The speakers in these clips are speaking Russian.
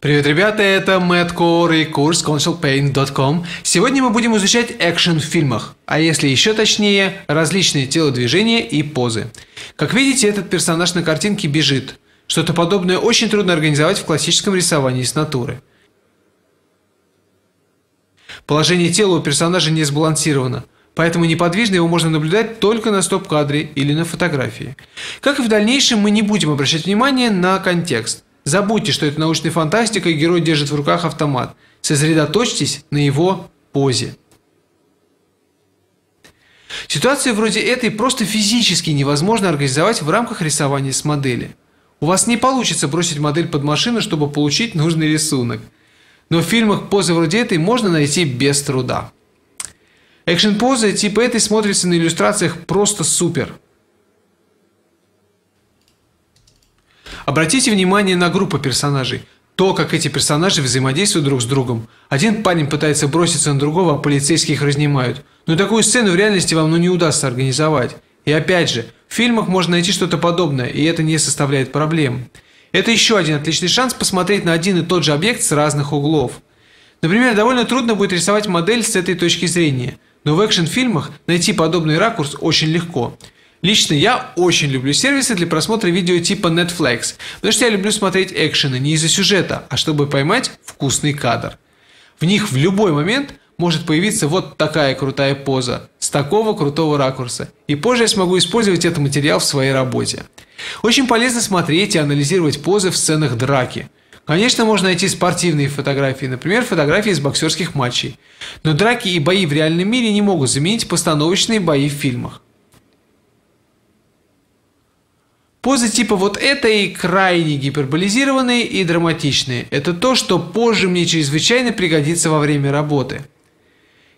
Привет, ребята, это Мэтт Кор и курс consolepaint.com. Сегодня мы будем изучать экшен в фильмах, а если еще точнее, различные телодвижения и позы. Как видите, этот персонаж на картинке бежит. Что-то подобное очень трудно организовать в классическом рисовании с натуры. Положение тела у персонажа не сбалансировано, поэтому неподвижно его можно наблюдать только на стоп-кадре или на фотографии. Как и в дальнейшем, мы не будем обращать внимание на контекст. Забудьте, что это научная фантастика и герой держит в руках автомат. Сосредоточьтесь на его позе. Ситуацию вроде этой просто физически невозможно организовать в рамках рисования с модели. У вас не получится бросить модель под машину, чтобы получить нужный рисунок. Но в фильмах позы вроде этой можно найти без труда. Экшн-позы типа этой смотрятся на иллюстрациях просто супер – Обратите внимание на группу персонажей. То, как эти персонажи взаимодействуют друг с другом. Один парень пытается броситься на другого, а полицейские их разнимают. Но ну такую сцену в реальности вам ну не удастся организовать. И опять же, в фильмах можно найти что-то подобное, и это не составляет проблем. Это еще один отличный шанс посмотреть на один и тот же объект с разных углов. Например, довольно трудно будет рисовать модель с этой точки зрения, но в экшен фильмах найти подобный ракурс очень легко – Лично я очень люблю сервисы для просмотра видео типа Netflix, потому что я люблю смотреть экшены не из-за сюжета, а чтобы поймать вкусный кадр. В них в любой момент может появиться вот такая крутая поза, с такого крутого ракурса, и позже я смогу использовать этот материал в своей работе. Очень полезно смотреть и анализировать позы в сценах драки. Конечно, можно найти спортивные фотографии, например, фотографии из боксерских матчей. Но драки и бои в реальном мире не могут заменить постановочные бои в фильмах. Позы типа вот этой крайне гиперболизированные и драматичные. Это то, что позже мне чрезвычайно пригодится во время работы.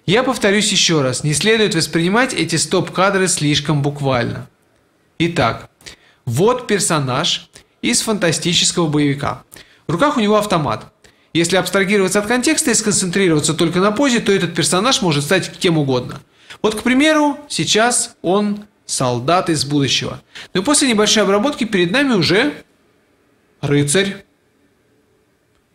Я повторюсь еще раз, не следует воспринимать эти стоп-кадры слишком буквально. Итак, вот персонаж из фантастического боевика. В руках у него автомат. Если абстрагироваться от контекста и сконцентрироваться только на позе, то этот персонаж может стать кем угодно. Вот, к примеру, сейчас он солдат из будущего. Но после небольшой обработки перед нами уже рыцарь.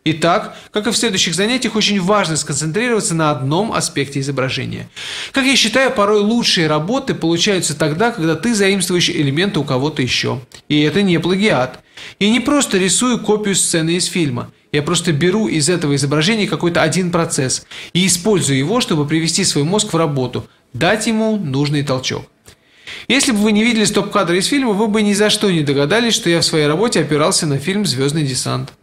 Итак, как и в следующих занятиях, очень важно сконцентрироваться на одном аспекте изображения. Как я считаю, порой лучшие работы получаются тогда, когда ты заимствуешь элементы у кого-то еще. И это не плагиат. Я не просто рисую копию сцены из фильма. Я просто беру из этого изображения какой-то один процесс и использую его, чтобы привести свой мозг в работу, дать ему нужный толчок. Если бы вы не видели стоп-кадры из фильма, вы бы ни за что не догадались, что я в своей работе опирался на фильм «Звездный десант».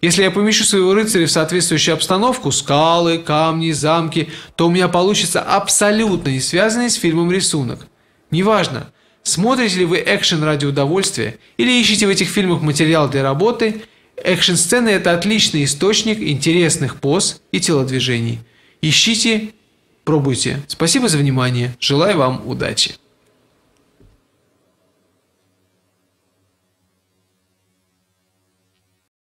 Если я помещу своего рыцаря в соответствующую обстановку – скалы, камни, замки – то у меня получится абсолютно не связанный с фильмом рисунок. Неважно, смотрите ли вы экшен ради удовольствия или ищете в этих фильмах материал для работы, экшн-сцены – это отличный источник интересных поз и телодвижений. Ищите, пробуйте. Спасибо за внимание. Желаю вам удачи.